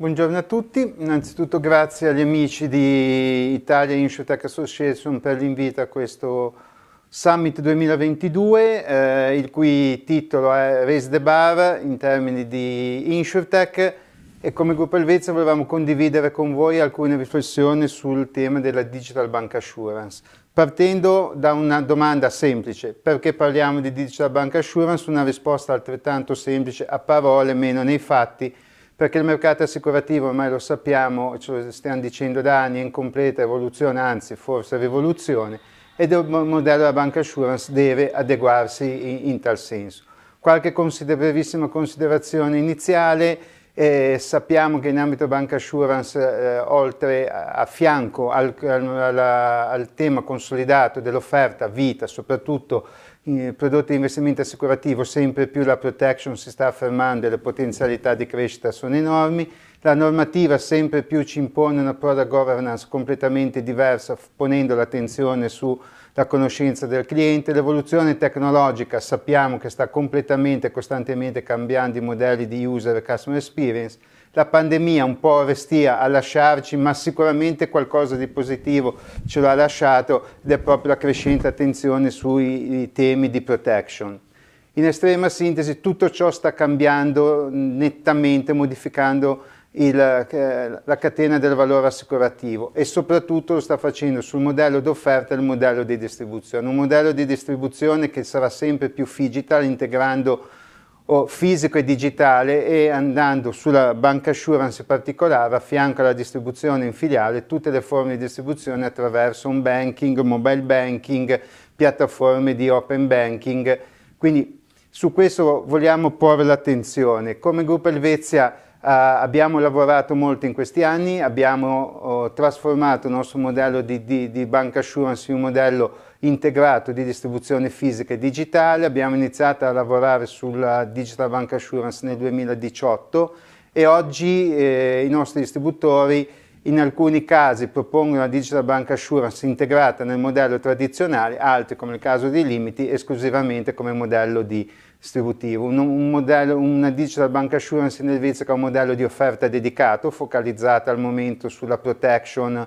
Buongiorno a tutti, innanzitutto grazie agli amici di Italia InsurTech Association per l'invito a questo Summit 2022, eh, il cui titolo è Raise the Bar in termini di InsurTech e come gruppo Elvezia volevamo condividere con voi alcune riflessioni sul tema della Digital Bank Assurance, partendo da una domanda semplice, perché parliamo di Digital Bank Assurance? Una risposta altrettanto semplice a parole, meno nei fatti, perché il mercato assicurativo, ormai lo sappiamo, ce lo stiamo dicendo da anni, è in completa evoluzione, anzi forse rivoluzione, e il modello della banca assurance deve adeguarsi in, in tal senso. Qualche consider- brevissima considerazione iniziale, eh, sappiamo che in ambito banca assurance, eh, oltre a, a fianco al, al, alla, al tema consolidato dell'offerta vita, soprattutto eh, prodotti di investimento assicurativo, sempre più la protection si sta affermando e le potenzialità di crescita sono enormi, la normativa sempre più ci impone una product governance completamente diversa, ponendo l'attenzione sulla conoscenza del cliente, l'evoluzione tecnologica sappiamo che sta completamente e costantemente cambiando i modelli di user e customer experience, la pandemia un po' restia a lasciarci, ma sicuramente qualcosa di positivo ce l'ha lasciato ed è proprio la crescente attenzione sui temi di protection. In estrema sintesi tutto ciò sta cambiando nettamente, modificando il, eh, la catena del valore assicurativo e soprattutto lo sta facendo sul modello d'offerta e il modello di distribuzione, un modello di distribuzione che sarà sempre più digital integrando o fisico e digitale e andando sulla banca assurance particolare affianco alla distribuzione in filiale tutte le forme di distribuzione attraverso un banking, mobile banking, piattaforme di open banking. Quindi su questo vogliamo porre l'attenzione. Come gruppo Elvezia Uh, abbiamo lavorato molto in questi anni, abbiamo uh, trasformato il nostro modello di, di, di banca assurance in un modello integrato di distribuzione fisica e digitale, abbiamo iniziato a lavorare sulla Digital Bank Assurance nel 2018 e oggi eh, i nostri distributori in alcuni casi propongono la Digital Bank Assurance integrata nel modello tradizionale, altri come il caso dei limiti esclusivamente come modello di distributivo. Un, un modello, una Digital Bank Assurance in Svezia è un modello di offerta dedicato, focalizzata al momento sulla protection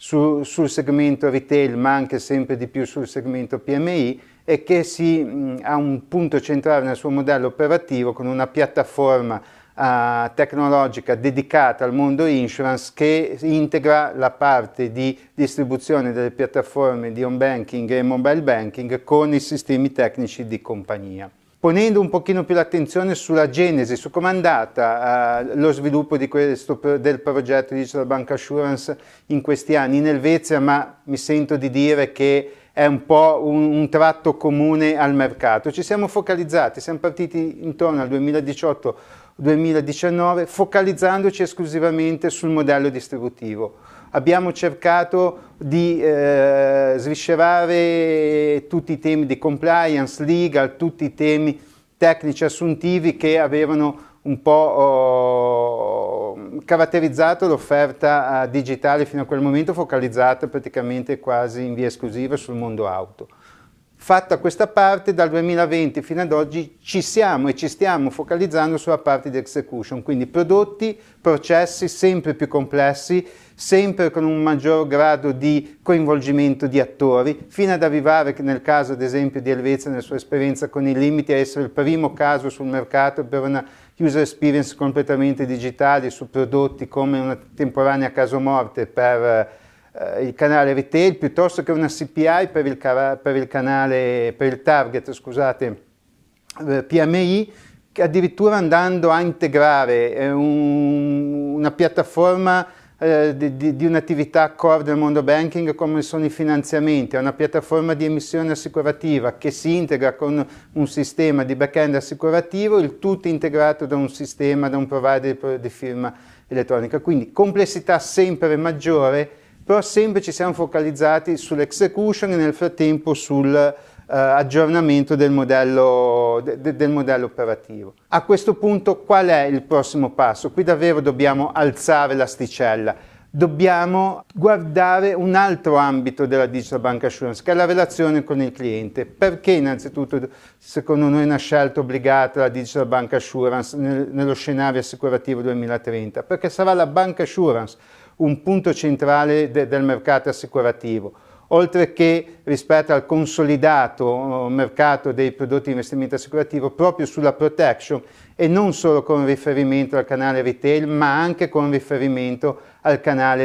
su, sul segmento retail, ma anche sempre di più sul segmento PMI, e che si, mh, ha un punto centrale nel suo modello operativo con una piattaforma uh, tecnologica dedicata al mondo insurance che integra la parte di distribuzione delle piattaforme di on banking e mobile banking con i sistemi tecnici di compagnia ponendo un pochino più l'attenzione sulla genesi, su come è andata eh, lo sviluppo questo, del progetto Digital Bank Assurance in questi anni in Elvezia, ma mi sento di dire che è un po' un, un tratto comune al mercato. Ci siamo focalizzati, siamo partiti intorno al 2018 2019 focalizzandoci esclusivamente sul modello distributivo abbiamo cercato di eh, sviscerare tutti i temi di compliance, legal, tutti i temi tecnici assuntivi che avevano un po' oh, caratterizzato l'offerta eh, digitale fino a quel momento, focalizzata praticamente quasi in via esclusiva sul mondo auto. Fatta questa parte, dal 2020 fino ad oggi ci siamo e ci stiamo focalizzando sulla parte di execution, quindi prodotti, processi sempre più complessi, sempre con un maggior grado di coinvolgimento di attori, fino ad arrivare che nel caso ad esempio di Elvezia nella sua esperienza con i limiti a essere il primo caso sul mercato per una user experience completamente digitale su prodotti come una temporanea caso morte per eh, il canale retail piuttosto che una CPI per il, per il canale, per il target, scusate, eh, PMI, addirittura andando a integrare eh, un, una piattaforma eh, di, di, di un'attività core del mondo banking come sono i finanziamenti, è una piattaforma di emissione assicurativa che si integra con un sistema di back-end assicurativo, il tutto integrato da un sistema, da un provider di firma elettronica. Quindi complessità sempre maggiore però sempre ci siamo focalizzati sull'execution e nel frattempo sul Uh, aggiornamento del modello, de, del modello, operativo. A questo punto qual è il prossimo passo? Qui davvero dobbiamo alzare l'asticella. Dobbiamo guardare un altro ambito della Digital Bank Assurance, che è la relazione con il cliente. Perché innanzitutto, secondo noi, è una scelta obbligata la Digital Bank Assurance nello scenario assicurativo 2030? Perché sarà la Bank Assurance un punto centrale de del mercato assicurativo, oltre che rispetto al consolidato uh, mercato dei prodotti di investimento assicurativo proprio sulla protection e non solo con riferimento al canale retail, ma anche con riferimento al,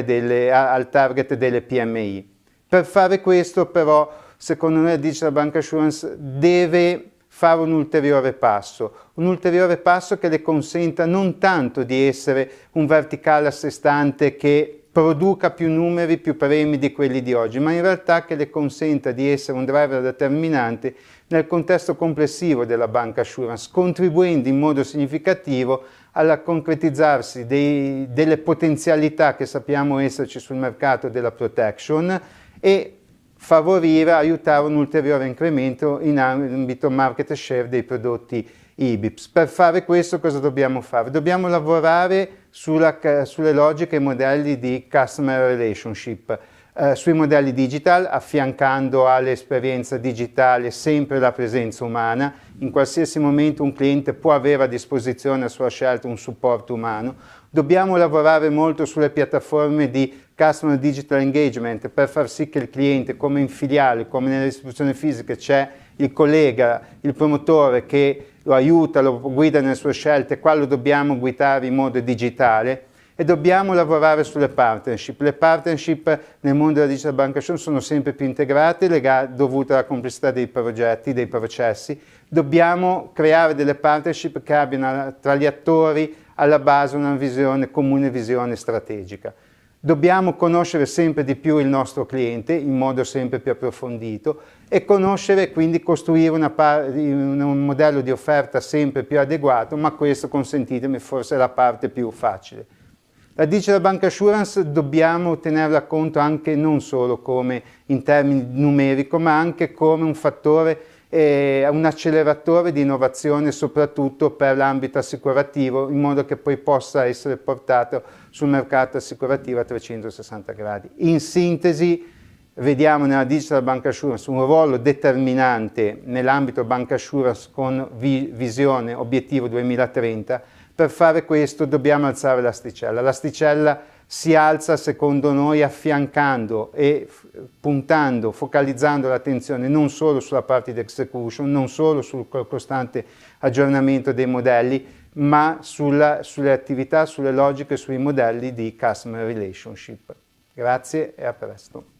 delle, al target delle PMI. Per fare questo però, secondo me, Digital Bank Assurance deve fare un ulteriore passo, un ulteriore passo che le consenta non tanto di essere un verticale a sé stante che produca più numeri, più premi di quelli di oggi, ma in realtà che le consenta di essere un driver determinante nel contesto complessivo della banca assurance, contribuendo in modo significativo alla concretizzarsi dei, delle potenzialità che sappiamo esserci sul mercato della protection e favorire, aiutare un ulteriore incremento in ambito market share dei prodotti IBIPS. Per fare questo cosa dobbiamo fare? Dobbiamo lavorare sulla, sulle logiche e modelli di customer relationship eh, sui modelli digital, affiancando all'esperienza digitale sempre la presenza umana. In qualsiasi momento un cliente può avere a disposizione a sua scelta un supporto umano. Dobbiamo lavorare molto sulle piattaforme di customer digital engagement per far sì che il cliente, come in filiale, come nelle istituzioni fisiche, c'è il collega, il promotore che lo aiuta, lo guida nelle sue scelte, qua lo dobbiamo guidare in modo digitale e dobbiamo lavorare sulle partnership. Le partnership nel mondo della digital bancation sono sempre più integrate, dovute alla complessità dei progetti, dei processi. Dobbiamo creare delle partnership che abbiano tra gli attori alla base una visione, comune visione strategica. Dobbiamo conoscere sempre di più il nostro cliente in modo sempre più approfondito e conoscere e quindi costruire un modello di offerta sempre più adeguato, ma questo, consentitemi, forse è la parte più facile. La dice la banca assurance dobbiamo tenerla conto anche non solo come in termini numerico, ma anche come un fattore, eh, un acceleratore di innovazione soprattutto per l'ambito assicurativo, in modo che poi possa essere portato sul mercato assicurativo a 360 gradi. In sintesi, vediamo nella digital bank assurance un ruolo determinante nell'ambito bank assurance con vi visione obiettivo 2030 per fare questo dobbiamo alzare l'asticella. L'asticella si alza secondo noi affiancando e puntando, focalizzando l'attenzione non solo sulla parte di execution, non solo sul costante aggiornamento dei modelli, ma sulla, sulle attività, sulle logiche, sui modelli di customer relationship. Grazie e a presto.